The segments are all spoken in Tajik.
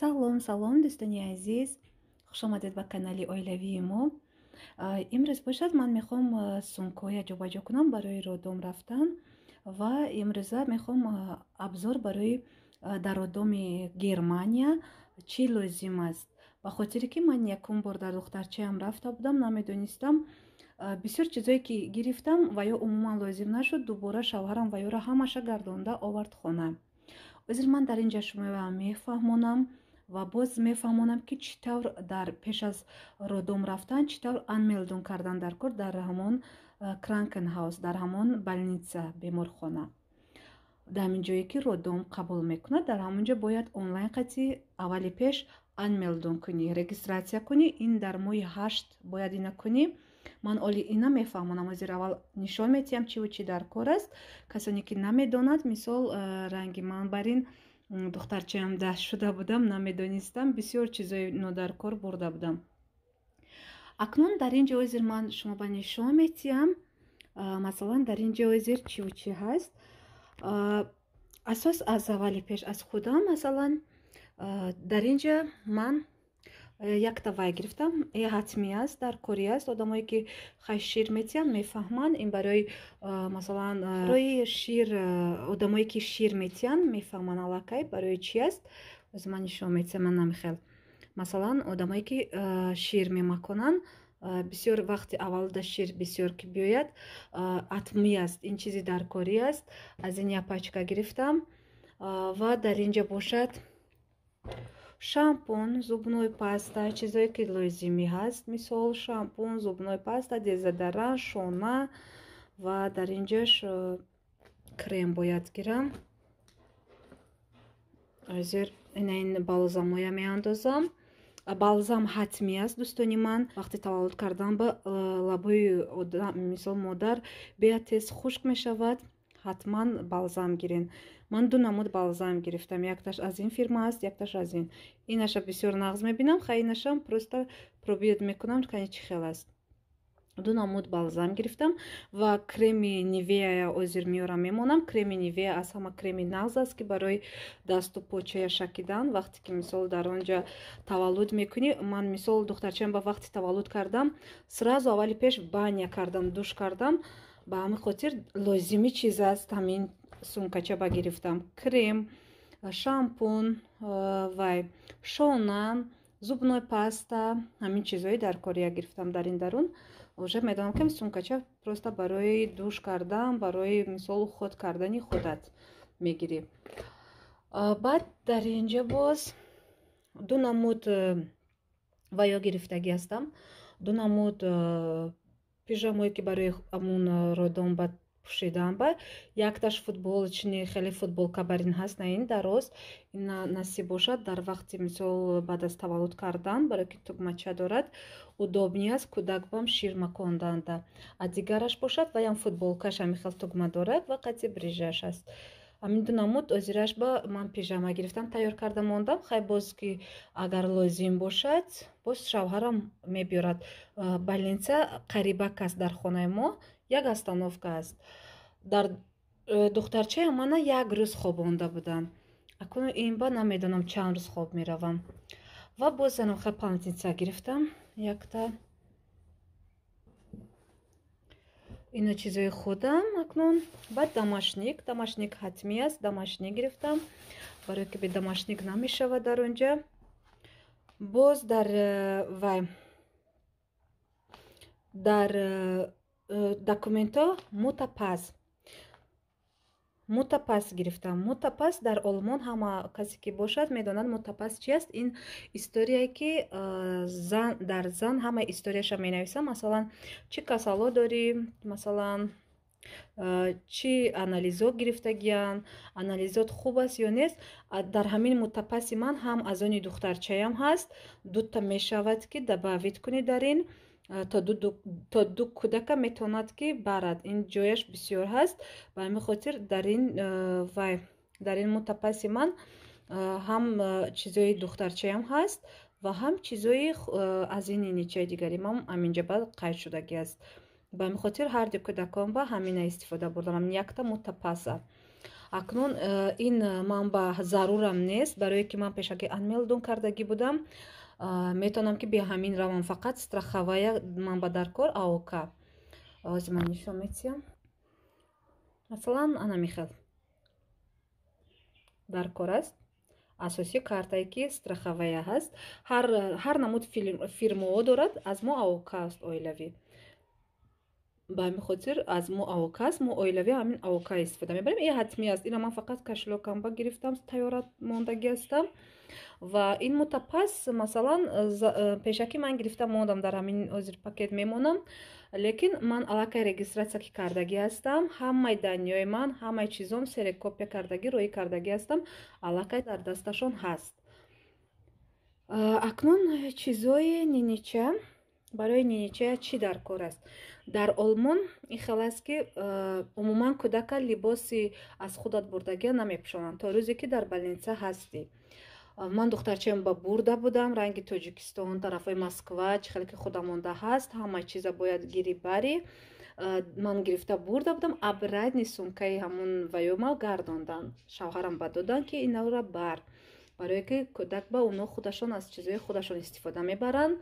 салом салом дӯстони азиз хушомадед ба канали оилавии мо имрӯз бошад ман мехом сумкоя ҷобаҷо кунам барои родом рафтан ва имрӯза мехом абзор барои дар роддоми германия чӣ лозим аст ба хотире ки ман якум бор дар духтарчаам рафта будам намедонистам бисёр чизое ки гирифтам ва ё умуман лозим нашуд дубора шавҳарам ва ёра ҳамаша гардонда овард хона озир ман дар ин ҷа шумоа мефаҳмонам ва боз мефаҳмонам ки чӣ тавр дар пеш аз родом рафтан чӣ тавр анмелдун кардан дар кор дар ҳамон э, кранкенҳаус дар ҳамон больница беморхона дар ҳамин ҷое ки родом қабул мекунад дар ҳамон ҷо бояд онлайн қатӣ аввали пеш анмелдун кунӣ регистратсия кунӣ ин дар моҳи ҳашт бояд ина кунӣ ман оли ина мефаҳмонам озир аввал нишон метиҳам чиву чӣ дар кор аст касоне ки намедонад мисол э, ранги ман бар ин духтарчаам даст шуда будам намедонистам бисёр чизои нодаркор бурда будам акнун дар ин ҷо озир ман шумо ба нишон метиҳам масалан дар ин ҷо озир чиву чи ҳаст асос аз аввали пеш аз худо масалан дар ин ҷо ман як давай гирифтам э ҳатми аст дар корея аст одамое ки хай шир мечиянд мефаҳманд ин барои э, масалан э, барои шир э, одамое ки шир мечиянд мефаҳманд аллакай барои чи аст озман нишон мечиаман намихел масалан одамое ки шир мемаконанд бисёр вақти аввалда шир бисёр ки биёяд атми аст ин чизи дар корӣ аст аз ин япачка гирифтам ва дар инҷа бошад шампун зубной паста чизое ки лозимӣ ҳаст мисол шампун зубной паста дезодоран шона ва дар инҷош э, крем бояд гирам азир инаин балзамоя меандозам балзам ҳатмӣ аст дӯстони ман вақти таваллуд кардан ба э, лабои одам мисол модар беа тез хушк мешавад ҳатман балзам гирен ман ду намуд балзам гирифтам якташ аз ин фирма аст якташ аз ин инаша бисёр нағз мебинам хай инашам просто пробир мекунам кани чи хел аст ду намуд балзам гирифтам ва креми нивеяя озир миёрам мемонам креми нивея аз ҳама креми нағз аст ки барои дасту почая шакидан вақте ки мисол дар он ҷо таваллуд мекунӣ ман мисол духтарчаям ба вақти таваллуд кардам сразу аввали пеш баня кардам душ кардам ба ҳамин хотир лозими чиз аст ҳамин сумкача ба гирифтам крем э, шампун э, вай шона зубной паста ҳамин чизои даркор як гирифтам дар ин дарун уже медонам ки сумкача просто барои душ кардан барои мисол худ кардани худат мегирӣ э, баъд дар ин ҷо боз ду намуд ва ё гирифтагӣ ҳастам ду намуд пижамое ки барои амун родон бад пушидаанба якташ футболчини хеле футболкабарин ҳаст на ин дароз насиб бошад дар вақти мисол баъд аз таваллуд кардан барое ки тугмача дорад удобни аст кӯдакбам шир макондаанда а дигараш бошад ваям футболкаш амихел тугма дорад ва қатъи брижаш аст амин ду намуд озираш ба ман пижама гирифтан тайёр карда мондам хай боз ки агар лозим бошад боз шавҳарам мебиёрад э, балинса қарибак аст дар хонаи мо як остановка аст дар э, духтарчаи мана як рӯз хобонда будам акуну инба намедонам чанд рӯз хоб меравам ва боз занаха палатинса гирифтам якта ино чизои худам акнун баъд домашник домашник ҳатмӣ аст домашник гирифтам барое ки бедомашник намешавад дар онҷа боз дар э, вай дар э, Э, документо мутапаз мутапас гирифтам мутапас дар олмон ҳама касе ки бошад медонад мутапас чи аст ин историяе ки э, дар зан ҳама историяша менависам масалан чӣ касало дорӣ масалан э, чӣ анализо гирифтагиян анализот хуб аст ё нест дар ҳамин мутапаси ман ҳам аз они духтарчаям ҳаст дутта мешавад ки дабавид кунед дар ин Э, то ду кӯдака метавонад ки барад ин ҷояш бисёр ҳаст ба ҳамин хотир дар ин э, вай дар ин мутапаси ман э, ҳам чизои духтарчаям ҳаст ва ҳам чизои аз ин иничаи дигаримам ҳаминҷа баъд қайд шудаги аст ба ҳамин хотир ҳарду кӯдакон ба ҳамина истифода бурдам якта мутапаса акнун ин ман ба зарурам нест барое ки ман пешаки анмелдун кардагӣ будам метавонам ки беҳамин равам фақат страховая манбадаркор аока оз ман нишон месиҳам масалан ана михел даркор аст асоси картае ки страховая ҳаст ҳар намуд фирмао дорад аз мо аока аст оилавӣ ба ҳамин хотир аз мо авока аст мо оилави ҳамин авока истифода мебарем и ҳатмӣ аст ина ман фақат кашлоканба гирифтам тайёра мондагӣ ҳастам ва ин мудда пас масалан э, пешакӣ ман гирифта мондам дар ҳамин озир пакет мемонам лекин ман аллакай регистратсия ки кардагӣ ҳастам ҳамаи даниёи ман ҳамаи чизом серекопия кардагӣ роӣ кардагӣ ҳастам аллакай дар дасташон ҳаст э, акнун чизои ниниче барои ниниче чӣ дар кор аст дар олмон ихолас ки э, умуман кӯдака либоси аз худат бурдагиа намепӯшонанд то рӯзе ки дар балинса ҳастӣ э, ман духтарчаем ба бурда будам ранги тоҷикистон тарафҳои москва чи хеле ки худамонда ҳаст ҳамаи чиза бояд гирибари э, ман гирифта бурда будам абрадни сумкаи ҳамун вайома гардонданд шавҳарам ба додан ки инавра бар барое ки кӯдак ба уно худашон аз чизои худашон истифода мебаранд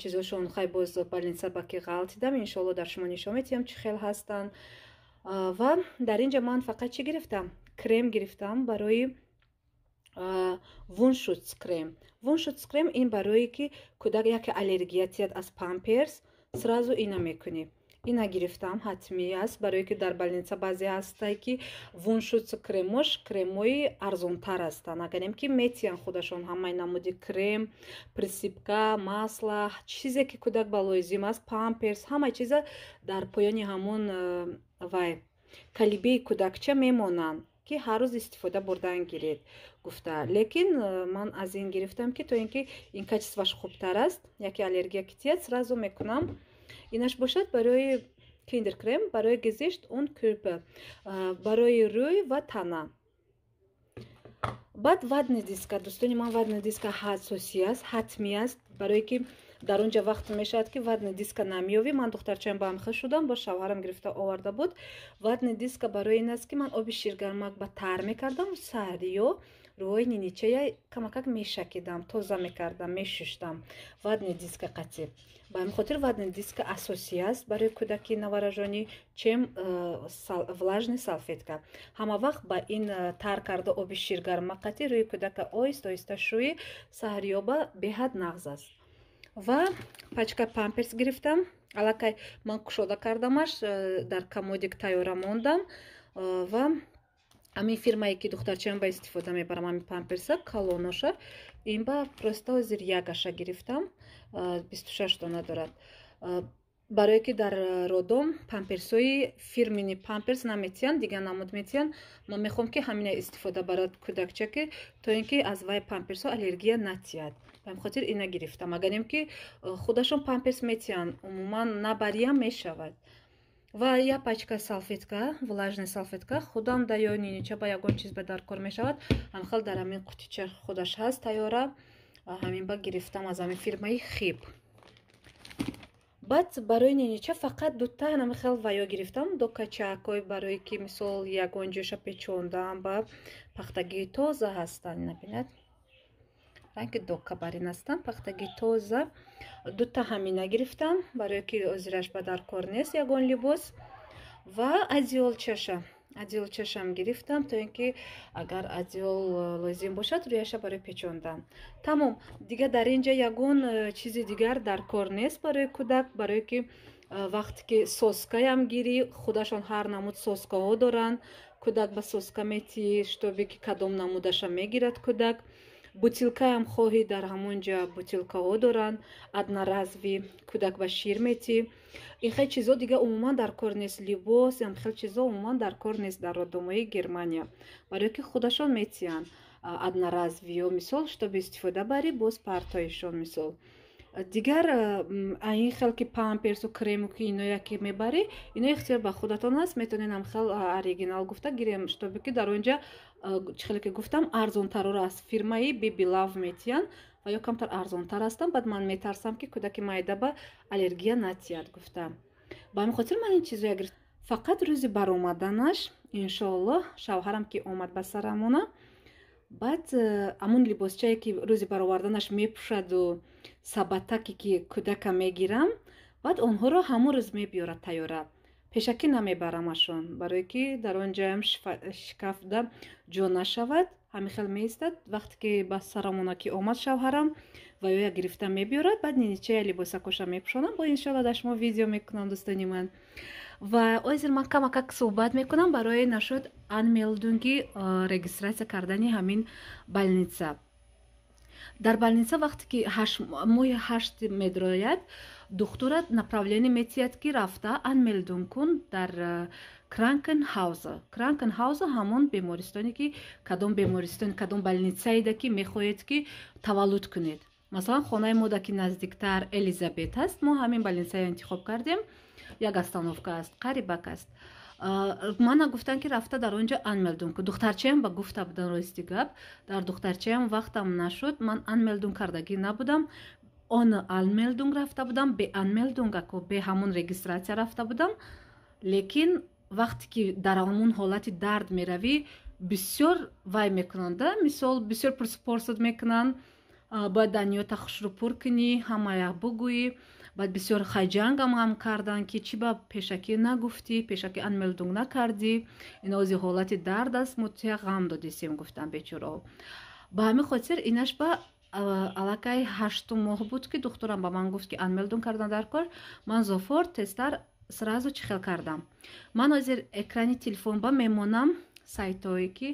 чизошон хай боз балинсабаки ғалтидам иншоалло дар шумо нишон метиҳам чӣ хел ҳастанд ва дар инҷа ман фақат чӣ гирифтам крем гирифтам барои вуншуц крем вуншуц крем ин барое ки кӯдак яке аллергия тиҳад аз памперс сразу ина мекунӣ ина гирифтам ҳатмӣ аст барое ки дар балница баъзе ҳастае ки вуншуц кремош кремои арзонтар ҳастанд агарем ки метиянд худашон ҳамаи намуди крем присипка масла чизе ки кӯдак ба лозим аст памперс ҳамаи чиза дар поёни ҳамун э, вай калибии кӯдакча мемонанд ки ҳар рӯз истифода бурдан гиред гуфта лекин э, ман аз ин гирифтам ки то ин ки ин качествааш хубтар аст яке аллергия ки тия сразу мекунам инаш бошад барои киндеркрем барои гезишт он кӯпа барои рӯй ва тана баъд ватни диска дӯстони ман ватни диска ҳасоси аст ҳатми аст барое ки дар онҷа вақт мешавад ки ватни диска намёвӣ ман духтарчаям ба амиха шудам бо шавҳарам гирифта оварда буд ватни диска барои ин аст ки ман оби ширгармак ба тар мекардам сарё рӯои ничая камакак мешакидам тоза мекардам мешуштам вадни диска қатиб баин хотир вадни диска асосӣ аст барои кӯдаки навараҷонӣ чем э, влажни салфетка ҳамавақт ба ин э, тар карда оби ширгарма қатӣ рӯи кӯдака оҳиста оҳиста шӯи саҳриёба беҳад нағз аст ва пачка памперс гирифтам аллакай ман кушода кардамаш э, дар комодик тайёра мондам ва ҳамин фирмае ки духтарчаён ба истифода мебарам ҳамин памперса калонаша ин ба простао зир ягаша гирифтам бисту шаш дона дорад барое ки дар родом памперсҳои фирмини памперс наметиянд дигар намуд метиянд ман мехоҳам ки ҳамина истифода барад кӯдакча ки то ин ки аз вай памперсҳо аллергия натиҳад баин хотир ина гирифтам агарем ки худашон памперс метиянд умуман набария мешавад ва як пачка салфетка влажная салфетка худам да ёни чапа ягон чиз ба даркор мешавад ҳамхел дар ҳамин қутича худаш ҳаст тайёра ҳамин ба гирифтам аз ҳамин фирмаи хиб баъд барои ниниче фақат дута намихел вайё гирифтам ду качакҳое барое ки мисол ягон ҷӯша печондам ба пахтагии тоза ҳастанд набинад ранги докабарин ҳастанд пахтаги тоза дута ҳамина гирифтам барое ки озираш ба даркор нест ягон либос ва азиолчаша азиолчашам гирифтам то ин ки агар азиол э, лозим бошад рӯяша барои печондан тамом дига дар ин ҷа ягон э, чизи дигар дар кор нест барои кӯдак барое ки э, вақте ки соскаям гирӣ худашон ҳар намуд соскаҳо доранд кӯдак ба соска метии штобе ки кадом намудаша мегирад кӯдак бутилкаам хоҳӣ дар ҳамон ҷо бутилкаҳо доранд адноразви кӯдак ба шир метӣ ин хел чизо дига умуман дар кор нест либос ин хел чизо умуман дар кор нест дар родомаи германия барое ки худашон метиянд адноразвиё мисол чтобы истифода барӣ боз партоишон мисол дигар ин хел ки памперсу крему ки ино яке мебарӣ ино ихтиёр ба худатон аст метонен амхел оригинал гуфта гирем чтобы ки дар он ҷо Э, чӣ хеле ки гуфтам арзонтарро аз фирмаи бибилав метиян ва ё камтар арзонтар ҳастам баъд ман метарсам ки кӯдаки майда ба аллергия натиҳад гуфтам ба ҳамин хотир ман ин чизро ягирифт фақат рӯзи баромаданаш иншоаллоҳ шавҳарам ки омад ба сарамона баъд э, ҳамун либосчае ки рӯзи баровардааш мепӯшаду сабатаке ки кӯдака мегирам баъд онҳоро ҳамон рӯз мебиёрад тайёра пешакӣ намебарамашон барое ки дар он ҷоям шикафда ҷо нашавад ҳамихел меистад вақте ки ба сарамона ки омад шавҳарам ва ё як гирифта мебиёрад баъд ниничая либосакоша мепушонам бо иншолла дар шумо видео мекунам дӯстони ман ва озир ман камакак суҳбат мекунам барои нашуд анмелдунги регистратсия кардани ҳамин больница дар больница вақте ки мои ҳашт медрояд духтура направление метиҳяд ки рафта анмелдун кун дар кранкенҳауза э, кранкенҳауза ҳамон бемористоне ки кадом бемористон кадом больницаеда ки мехоҳед ки таваллуд кунед масалан хонаи мода ки наздиктар элизабет аст мо ҳамин больницаро интихоб кардем як остановка аст қарибак аст мана гуфтанд ки рафта дар он ҷо ан мелдум ку духтарчаям ба гуфта будан рости гап дар духтарчаям вақтам нашуд ман ан мелдум кардагӣ набудам он ан мелдум рафта будам бе ан мелдум ако бе ҳамун регистратсия рафта будам лекин вақте ки дар ҳамун ҳолати дард меравӣ бисёр вай мекунанд да мисол бисёр пурсупорсуд мекунанд бояд даниёта хушрупур кунӣ ҳамаях бугӯӣ баъд бисёр хайҷангам ҳам карданд ки чӣ ба пешакӣ нагуфтӣ пешакӣ анмелдунг накардӣ ино ози ҳолати дард аст мутия ғам додисем гуфтам бечуро ба ҳамин хотир инаш ба аллакай ҳаштум моҳ буд ки духтурам ба ман гуфт ки анмелдунг кардан дар кор ман зофор тестар сразу чихел кардам ман озир экрани телефон ба мемонам сайтое ки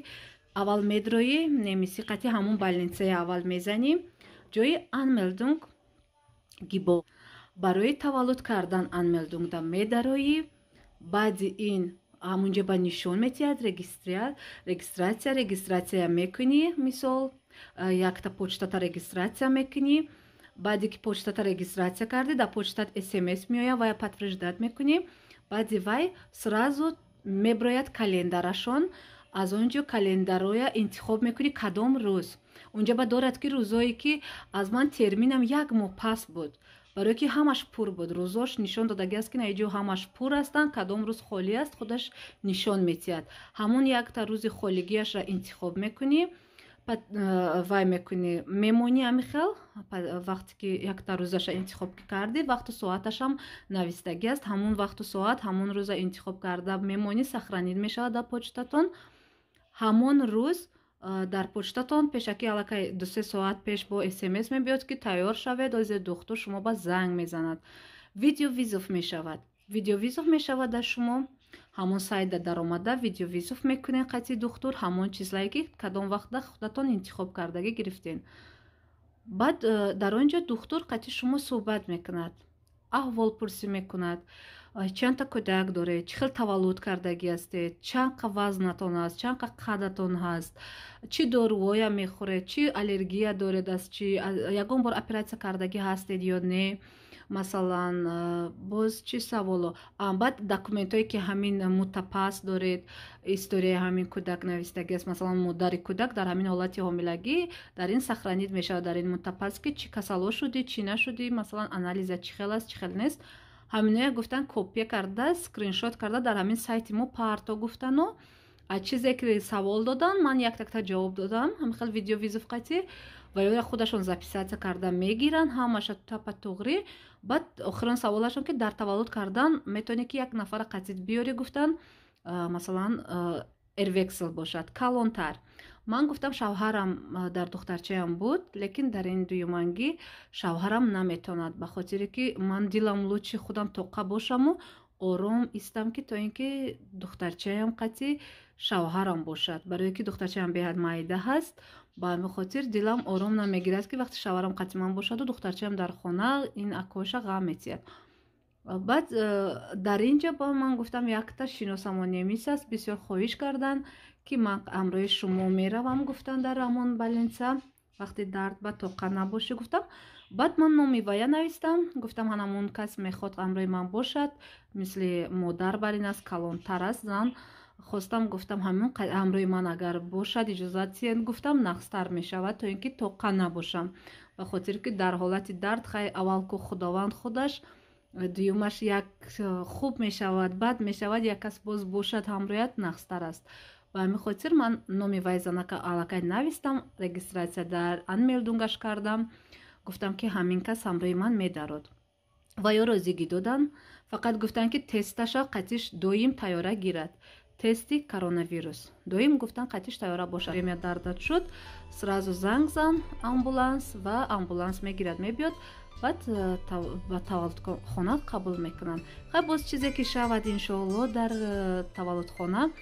аввал медрои немиси қатъи ҳамун балинсаи аввал мезанӣ ҷои анмелдунг гибо барои таваллуд кардан анмелдунда медароӣ баъди ин ҳамунҷа ба нишон метиҳад регистратсия регистратсия мекунӣ мисол якта почтата регистратсия мекунӣ баъде ки почтата регистратсия карди дар почтат смс меоя вая подтверждат мекунӣ баъди вай сразу меброяд календарашон аз он ҷо календароя интихоб мекунӣ кадом рӯз унҷа ба дорад ки рӯзое ки аз ман терминам як моҳ пас буд барое ки ҳамаш пур буд рӯзош нишон додагиаст ки наиҷо ҳамаш пур ҳастанд кадом рӯз холӣ аст худаш нишон метиҳад ҳамон якта рӯзи холигиашро интихоб мекунӣ э, вай мекунӣ мемонӣ амихел вақте ки якта рӯзаша интихоб кардӣ вақту соаташам навистагӣ аст ҳамон вақту соат ҳамон рӯза интихоб карда мемонӣ сахранид мешавад дар почтатон ҳамон рӯз дар почтатон пешаки аллакай дусе соат пеш бо смс мебиёд ки тайёр шавед озе духтур шумо ба занг мезанад видеовизов мешавад видеовизов мешавада шумо ҳамон сайда даромада видеовизов мекунед қайси духтур ҳамон чизлае ки кадом вақта худатон интихоб кардагӣ гирифтен баъд э, дар он ҷо духтур қайти шумо суҳбат мекунад аҳвол пурсӣ мекунад Э, чандта кӯдак доред чӣ хел таваллуд кардаги ҳастед э, чанқа вазнатон аст чанқа қадатон ҳаст чӣ доруоя мехӯред чӣ аллергия доред аз чӣ ягон бор операсия кардаги ҳастед ё не масалан э, боз чӣ саволо баъд документҳое ки ҳамин мутапас доред истории ҳамин кӯдак навистаги аст масалан модари кӯдак дар ҳамин ҳолати ҳомилагӣ дар ин сохранид мешавад дар ин мутапас ки чӣ касало шуди чӣ нашуди масалан анализа чӣ хел аст чӣ хел нест ҳаминоя гуфтан копия карда скриншот карда дар ҳамин сайти мо парто гуфтану чизе ки савол додан ман яктакта ҷавоб додам ҳамихел видео визуфқати ва ё худашон записатсия карда мегиранд ҳамаша тапа туғри баъд охирон саволашон ки дар таваллуд кардан метавони ки як нафара қатид биёри гуфтан масалан эрвексел бошад калонтар ман гуфтам шавҳарам дар духтарчаям буд лекин дар ин дуюмангӣ шавҳарам наметавонад ба хотире ки ман дилам лучи худам тоқа бошаму ором истам ки то ин ки духтарчаям қатъи шавҳарам бошад барое ки духтарчаям беҳад майда ҳаст ба ҳамин хотир дилам ором намегирад ки вақти шавҳарам қатъи ман бошаду духтарчаям дар хона ин акоша ғам метияд баъд э, дар ин ҷо ба ман гуфтам якта шиносамо немис аст бисёр хоҳиш кардан ки ман амрои шумо меравам гуфтан дар рамон баленса вақти дард ба тоқа набошӣ гуфтам баъд ман номи вая навистам гуфтам ҳанамон кас мехоҳд амрои ман бошад мисли модар бар ин аст калонтар аст зан хостам гуфтам ҳамин амрои ман агар бошад иҷозат сиен гуфтам нақстар мешавад то ин ки тоқа набошам ба хотире ки дар ҳолати дард хай аввал ку худованд худаш дуюмаш як э, хуб мешавад бад мешавад як кас боз бошад ҳамроят нақстар аст ба ҳамин хотир ман номи вайзанака аллакай навистам регистратсия дар анмелдунгаш кардам гуфтам ки ҳамин кас ҳамрои ман медарод ва ё розигӣ доданд фақат гуфтанд ки тесташа қатиш доим тайёра гирад тести коронавирус доим гуфтанд қатиш тайёра бошад ремя дардад шуд сразу занг зан амбуланс ва амбуланс мегирад мебиёд Э, ба таваллудхона қабул мекунанд хай боз чизе ки шавад иншоалло дар э, таваллудхона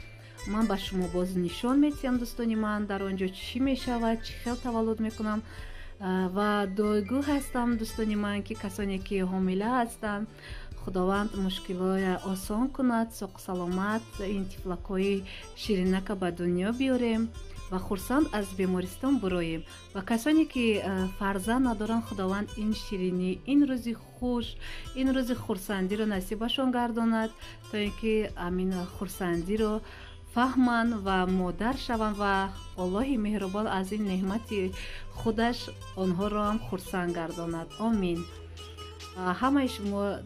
ман ба шумо боз нишон медиҳам дӯстони ман дар он ҷо чӣ мешавад чӣ хел таваллуд мекунам э, ва дойгӯ ҳастам дӯстони ман ки касоне ки ҳомила ҳастанд худованд мушкилоя осон кунад соқу саломат ин тифлакҳои ширинака ба дунё биёрем ва хурсанд аз бемористон бироем ва касоне ки э, фарзанд надоранд худованд ин ширинӣ ин рӯзи хуш ин рӯзи хурсандиро насибашон гардонад то ин ки ҳамин хурсандиро фаҳманд ва модар шаванд ва аллоҳи меҳрубон аз ин неҳмати худаш онҳоро ҳам хурсанд гардонад омин ҳамаи шумо э,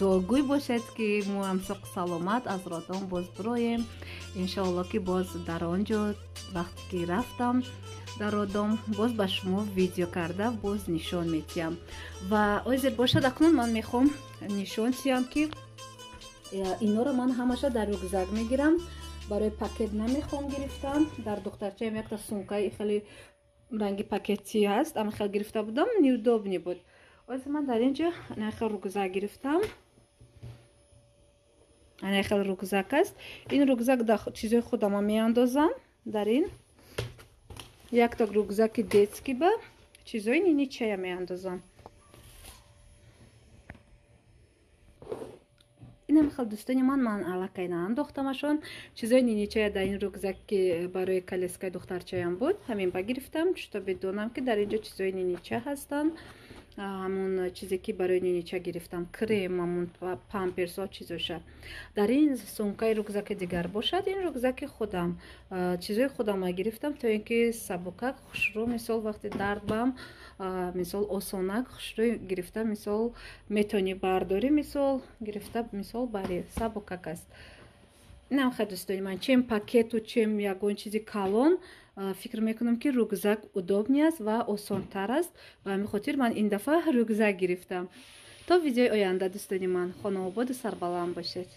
дуогӯй бошед ки мо ҳамсуқ саломат аз родон боз бироем иншоалло ки боз дар он ҷо вақте ки рафтам дар родом боз ба шумо видео карда боз нишон метиҳам ва озир бошад акнун ман мехоҳам нишон тиҳам ки э, инора ман ҳамаша дар рюкзак мегирам барои пакет намехоҳам гирифтам дар духтарчаам якта сумкаи хеле ранги пакетӣ ҳаст амихел гирифта будам неудобни буд واسه من در اینجا نخ روگزک گرفتم نخ روگزک است این روگزک در چیزای خودم هم میاندازم در این یک تا روگزک دیتسکی با چیزای نینی چای هم میاندازم این هم خیلی دوستانی من من علاقه اینا انداختمشون چیزای نینی چای در این روگزک برای کلسکای دختر چایم بود همین با گرفتم چطور بدونم که در اینجا چیزای نینی چای هستن ҳамун чизе ки барои ниниче гирифтам кремамун памперсо чизоша дар ин сумкаи рюкзаки дигар бошад ин рюкзаки худам чизои худама гирифтам то ин ки сабукак хушрӯ мисол вақте дард бам мисол осонак хушрӯ гирифта мисол метони бардорӣ мисол гирифта мисол бари сабукак аст навхе дӯстони ман чем пакету чем ягон чизи калон фикр мекунам ки рюкзак удобни аст ва осонтар аст ва ҳамин хотир ман ин дафъа рюкзак гирифтам то видеои оянда дӯстони ман хонаободу сарбаланд бошед